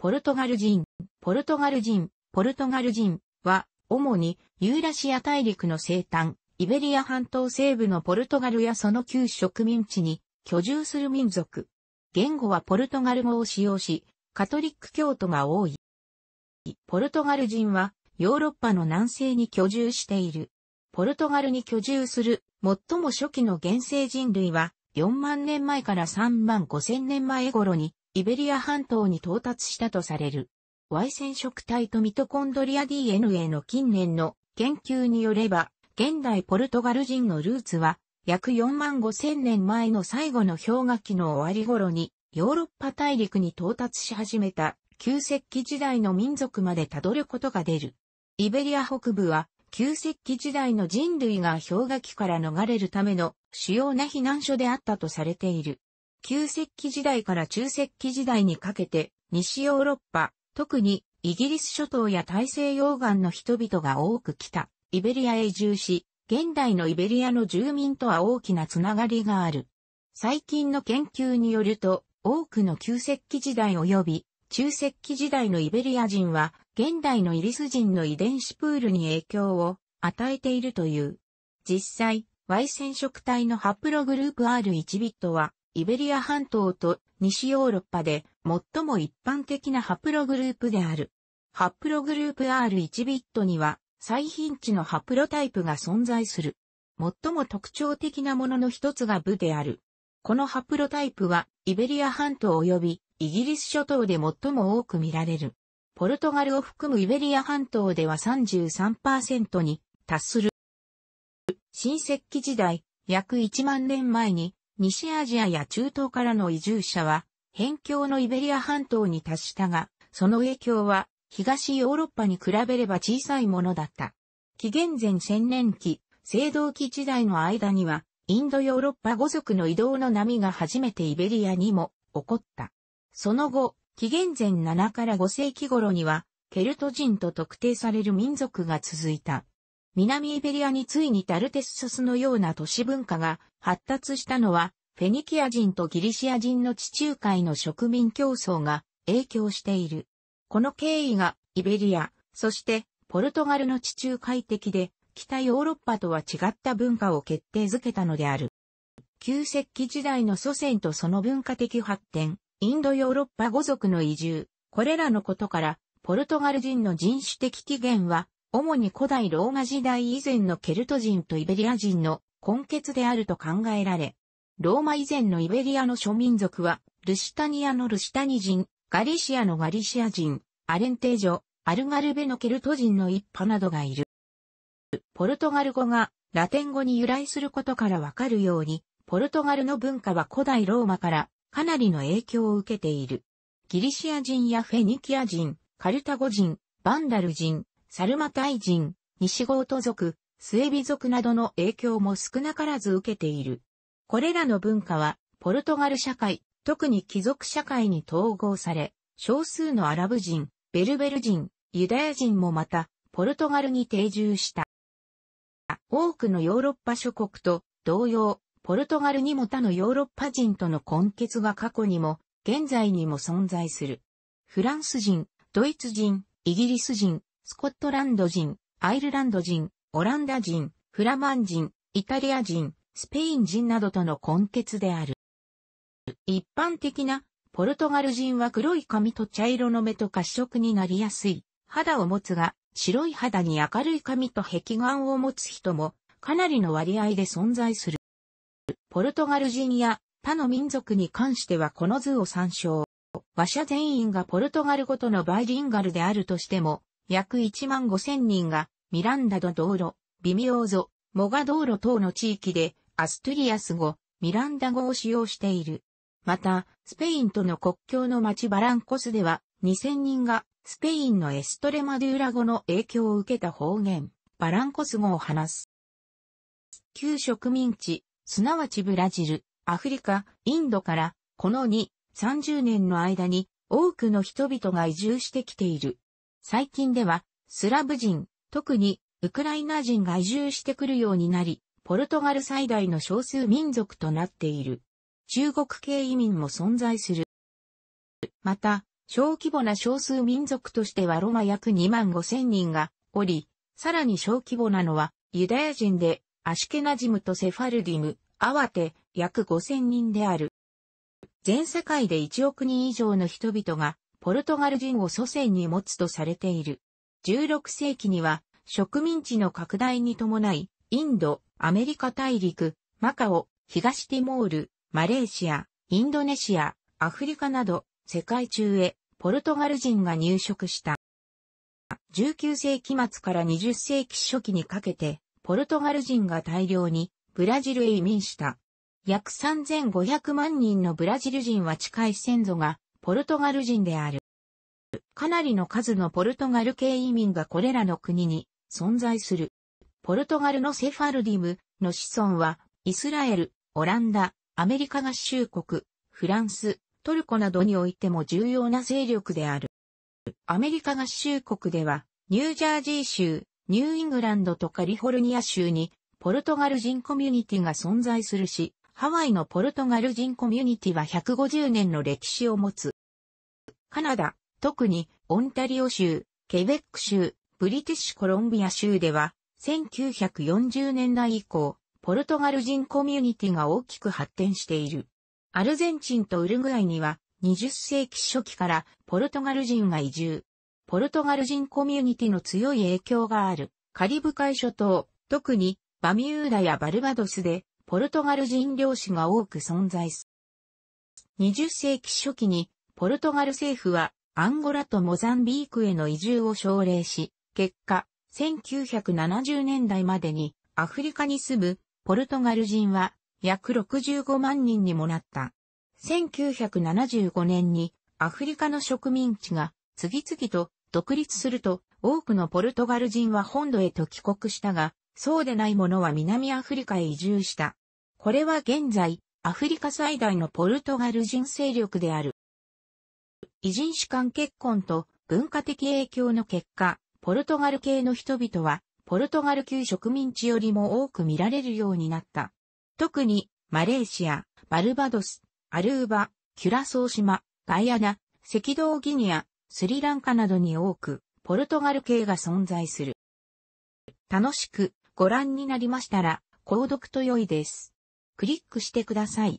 ポルトガル人、ポルトガル人、ポルトガル人は、主にユーラシア大陸の西端、イベリア半島西部のポルトガルやその旧植民地に居住する民族。言語はポルトガル語を使用し、カトリック教徒が多い。ポルトガル人はヨーロッパの南西に居住している。ポルトガルに居住する最も初期の原生人類は4万年前から3万5千年前頃にイベリア半島に到達したとされる。Y 染色体とミトコンドリア DNA の近年の研究によれば、現代ポルトガル人のルーツは、約4万5千年前の最後の氷河期の終わり頃に、ヨーロッパ大陸に到達し始めた、旧石器時代の民族までたどることが出る。イベリア北部は、旧石器時代の人類が氷河期から逃れるための主要な避難所であったとされている。旧石器時代から中石器時代にかけて、西ヨーロッパ、特にイギリス諸島や大西洋岸の人々が多く来た、イベリアへ移住し、現代のイベリアの住民とは大きなつながりがある。最近の研究によると、多くの旧石器時代及び中石器時代のイベリア人は、現代のイリス人の遺伝子プールに影響を与えているという。実際、Y 染色体のハプログループ R1 ビットは、イベリア半島と西ヨーロッパで最も一般的なハプログループである。ハプログループ R1 ビットには最頻値のハプロタイプが存在する。最も特徴的なものの一つが部である。このハプロタイプはイベリア半島及びイギリス諸島で最も多く見られる。ポルトガルを含むイベリア半島では33%に達する。新石器時代、約1万年前に西アジアや中東からの移住者は、辺境のイベリア半島に達したが、その影響は、東ヨーロッパに比べれば小さいものだった。紀元前千年期、青銅期時代の間には、インドヨーロッパ語族の移動の波が初めてイベリアにも起こった。その後、紀元前7から5世紀頃には、ケルト人と特定される民族が続いた。南イベリアについにタルテッソスのような都市文化が発達したのは、フェニキア人とギリシア人の地中海の植民競争が影響している。この経緯がイベリア、そしてポルトガルの地中海的で、北ヨーロッパとは違った文化を決定づけたのである。旧石器時代の祖先とその文化的発展、インドヨーロッパ語族の移住、これらのことから、ポルトガル人の人種的起源は主に古代ローマ時代以前のケルト人とイベリア人の根血であると考えられ、ローマ以前のイベリアの諸民族は、ルシタニアのルシタニ人、ガリシアのガリシア人、アレンテージョ、アルガルベのケルト人の一派などがいる。ポルトガル語がラテン語に由来することからわかるように、ポルトガルの文化は古代ローマからかなりの影響を受けている。ギリシア人やフェニキア人、カルタゴ人、バンダル人、サルマ大人、西ゴート族、スエビ族などの影響も少なからず受けている。これらの文化は、ポルトガル社会、特に貴族社会に統合され、少数のアラブ人、ベルベル人、ユダヤ人もまた、ポルトガルに定住した。多くのヨーロッパ諸国と同様、ポルトガルにも他のヨーロッパ人との根結が過去にも、現在にも存在する。フランス人、ドイツ人、イギリス人、スコットランド人、アイルランド人、オランダ人、フラマン人、イタリア人、スペイン人などとの根結である。一般的なポルトガル人は黒い髪と茶色の目と褐色になりやすい肌を持つが、白い肌に明るい髪と壁眼を持つ人もかなりの割合で存在する。ポルトガル人や他の民族に関してはこの図を参照。和者全員がポルトガル語とのバイリンガルであるとしても、約1万5千人が、ミランダド道路、ビミオーゾ、モガ道路等の地域で、アストゥリアス語、ミランダ語を使用している。また、スペインとの国境の町バランコスでは、2000人が、スペインのエストレマドゥーラ語の影響を受けた方言、バランコス語を話す。旧植民地、すなわちブラジル、アフリカ、インドから、この2、30年の間に多くの人々が移住してきている。最近では、スラブ人、特にウクライナ人が移住してくるようになり、ポルトガル最大の少数民族となっている。中国系移民も存在する。また、小規模な少数民族としてはロマ約2万5千人がおり、さらに小規模なのはユダヤ人でアシュケナジムとセファルディム、合わて約5千人である。全世界で1億人以上の人々がポルトガル人を祖先に持つとされている。16世紀には植民地の拡大に伴い、インド、アメリカ大陸、マカオ、東ティモール、マレーシア、インドネシア、アフリカなど世界中へポルトガル人が入植した。19世紀末から20世紀初期にかけて、ポルトガル人が大量にブラジルへ移民した。約3500万人のブラジル人は近い先祖がポルトガル人である。かなりの数のポルトガル系移民がこれらの国に存在する。ポルトガルのセファルディムの子孫は、イスラエル、オランダ、アメリカ合衆国、フランス、トルコなどにおいても重要な勢力である。アメリカ合衆国では、ニュージャージー州、ニューイングランドとカリフォルニア州に、ポルトガル人コミュニティが存在するし、ハワイのポルトガル人コミュニティは150年の歴史を持つ。カナダ、特にオンタリオ州、ケベック州、ブリティッシュコロンビア州では、1940年代以降、ポルトガル人コミュニティが大きく発展している。アルゼンチンとウルグアイには、20世紀初期からポルトガル人が移住。ポルトガル人コミュニティの強い影響があるカリブ海諸島、特にバミューダやバルバドスでポルトガル人漁師が多く存在す。20世紀初期に、ポルトガル政府は、アンゴラとモザンビークへの移住を奨励し、結果、1970年代までに、アフリカに住む、ポルトガル人は、約65万人にもなった。1975年に、アフリカの植民地が、次々と、独立すると、多くのポルトガル人は本土へと帰国したが、そうでない者は南アフリカへ移住した。これは現在、アフリカ最大のポルトガル人勢力である。異人種間結婚と文化的影響の結果、ポルトガル系の人々は、ポルトガル旧植民地よりも多く見られるようになった。特に、マレーシア、バルバドス、アルーバ、キュラソー島、ガイアナ、赤道ギニア、スリランカなどに多く、ポルトガル系が存在する。楽しくご覧になりましたら、購読と良いです。クリックしてください。